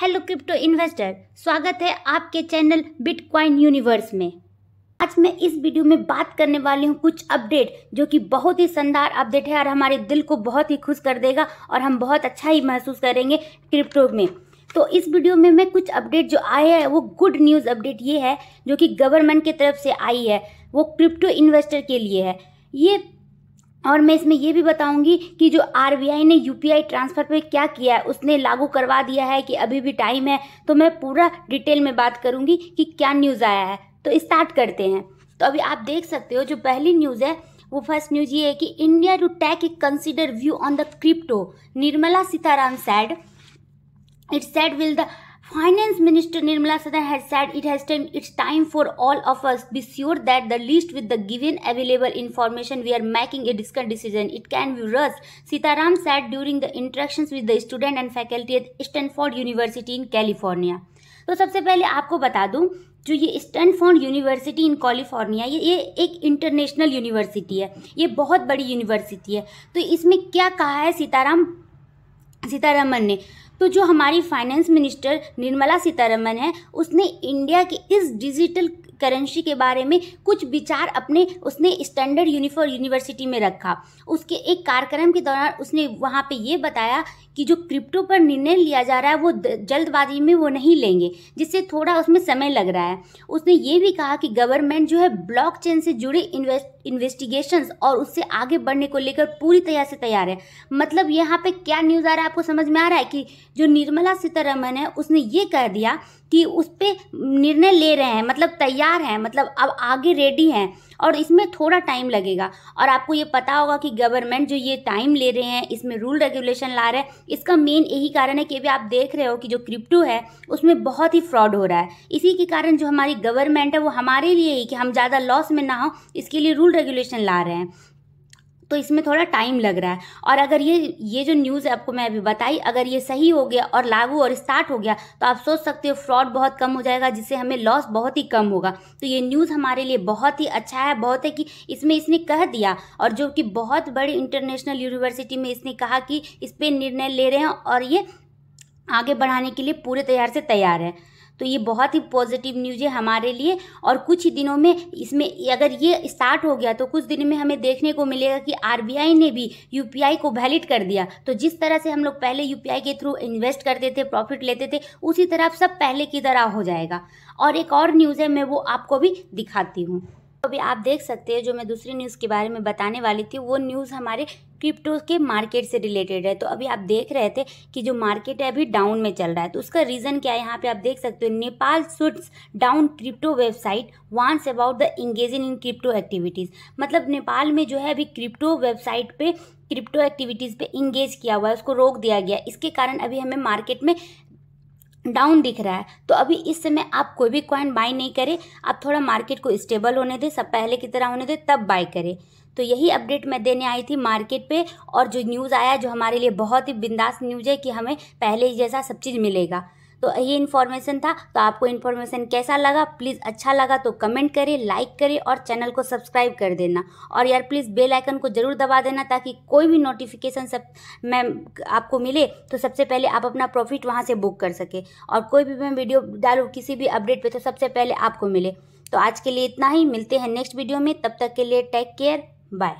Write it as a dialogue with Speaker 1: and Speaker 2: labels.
Speaker 1: Hello crypto investor स्वागत है आपके चैनल बिटकॉइन यूनिवर्स में आज मैं इस वीडियो में बात करने वाली हूँ कुछ अपडेट जो कि बहुत ही शानदार अपडेट है और हमारे दिल को बहुत ही खुश कर देगा और हम बहुत अच्छा ही महसूस करेंगे क्रिप्टो में तो इस वीडियो में मैं कुछ अपडेट जो आए हैं वो गुड न्यूज़ अपडेट ये है जो कि गवर्नमेंट की तरफ से आई है वो क्रिप्टो इन्वेस्टर के लिए है ये और मैं इसमें यह भी बताऊंगी कि जो आरबीआई ने यूपीआई ट्रांसफ़र पे क्या किया है उसने लागू करवा दिया है कि अभी भी टाइम है तो मैं पूरा डिटेल में बात करूंगी कि क्या न्यूज़ आया है तो स्टार्ट करते हैं तो अभी आप देख सकते हो जो पहली न्यूज़ है वो फर्स्ट न्यूज़ ये है कि India to take a consider view on the crypto Nirmala Sitharaman said it said will the Finance Minister Nirmala Sitharaman has said it has time, it's time for all of us be sure that the least with the given available information we are making a discount decision. It can be rushed. Sitaram said during the interactions with the student and faculty at Stanford University in California. तो सबसे पहले आपको बता दूं जो ये Stanford university in California ये ये एक इंटरनेशनल यूनिवर्सिटी है ये बहुत बड़ी यूनिवर्सिटी है तो इसमें क्या कहा है सीताराम सीतारामन ने तो जो हमारी फाइनेंस मिनिस्टर निर्मला सीतारमन है उसने इंडिया के इस डिजिटल करेंसी के बारे में कुछ विचार अपने उसने स्टैंडर्ड यूनिफॉर यूनिवर्सिटी में रखा उसके एक कार्यक्रम के दौरान उसने वहाँ पे ये बताया कि जो क्रिप्टो पर निर्णय लिया जा रहा है वो जल्दबाजी में वो नहीं लेंगे जिससे थोड़ा उसमें समय लग रहा है उसने ये भी कहा कि गवर्नमेंट जो है ब्लॉकचेन से जुड़े इन्वेस्ट और उससे आगे बढ़ने को लेकर पूरी तरह से तैयार है मतलब यहाँ पे क्या न्यूज़ आ रहा है आपको समझ में आ रहा है कि जो निर्मला सीतारमन है उसने ये कह दिया कि उस पर निर्णय ले रहे हैं मतलब तैयार हैं मतलब अब आगे रेडी हैं और इसमें थोड़ा टाइम लगेगा और आपको ये पता होगा कि गवर्नमेंट जो ये टाइम ले रहे हैं इसमें रूल रेगुलेशन ला रहे हैं इसका मेन यही कारण है कि अभी आप देख रहे हो कि जो क्रिप्टो है उसमें बहुत ही फ्रॉड हो रहा है इसी के कारण जो हमारी गवर्नमेंट है वो हमारे लिए ही कि हम ज़्यादा लॉस में ना हो इसके लिए रूल रेगुलेशन ला रहे हैं तो इसमें थोड़ा टाइम लग रहा है और अगर ये ये जो न्यूज़ आपको मैं अभी बताई अगर ये सही हो गया और लागू और स्टार्ट हो गया तो आप सोच सकते हो फ्रॉड बहुत कम हो जाएगा जिससे हमें लॉस बहुत ही कम होगा तो ये न्यूज़ हमारे लिए बहुत ही अच्छा है बहुत है कि इसमें इसने कह दिया और जो कि बहुत बड़ी इंटरनेशनल यूनिवर्सिटी में इसने कहा कि इस पर निर्णय ले रहे हैं और ये आगे बढ़ाने के लिए पूरे तैयार से तैयार है तो ये बहुत ही पॉजिटिव न्यूज है हमारे लिए और कुछ ही दिनों में इसमें अगर ये स्टार्ट हो गया तो कुछ दिन में हमें देखने को मिलेगा कि आर ने भी यू को वैलिड कर दिया तो जिस तरह से हम लोग पहले यू के थ्रू इन्वेस्ट करते थे प्रॉफिट लेते थे उसी तरह सब पहले की तरह हो जाएगा और एक और न्यूज़ है मैं वो आपको भी दिखाती हूँ अभी आप देख सकते हैं जो मैं दूसरी न्यूज़ के बारे में बताने वाली थी वो न्यूज़ हमारे क्रिप्टो के मार्केट से रिलेटेड है तो अभी आप देख रहे थे कि जो मार्केट है अभी डाउन में चल रहा है तो उसका रीज़न क्या है यहाँ पे आप देख सकते हो Nepal shuts down crypto website warns about the engaging in crypto activities मतलब नेपाल में जो है अभी क्रिप्टो वेबसाइट पर क्रिप्टो एक्टिविटीज़ पे इंगेज किया हुआ है उसको रोक दिया गया इसके कारण अभी हमें मार्केट में डाउन दिख रहा है तो अभी इस समय आप कोई भी कॉइन बाय नहीं करें आप थोड़ा मार्केट को स्टेबल होने दें सब पहले की तरह होने दें तब बाय करें तो यही अपडेट मैं देने आई थी मार्केट पे और जो न्यूज़ आया जो हमारे लिए बहुत ही बिंदास न्यूज़ है कि हमें पहले ही जैसा सब चीज़ मिलेगा तो ये इन्फॉर्मेशन था तो आपको इन्फॉर्मेशन कैसा लगा प्लीज़ अच्छा लगा तो कमेंट करें लाइक करें और चैनल को सब्सक्राइब कर देना और यार प्लीज़ बेल आइकन को ज़रूर दबा देना ताकि कोई भी नोटिफिकेशन सब मैं आपको मिले तो सबसे पहले आप अपना प्रॉफिट वहाँ से बुक कर सके और कोई भी मैं वीडियो डालूँ किसी भी अपडेट पर तो सबसे पहले आपको मिले तो आज के लिए इतना ही मिलते हैं नेक्स्ट वीडियो में तब तक के लिए टेक केयर बाय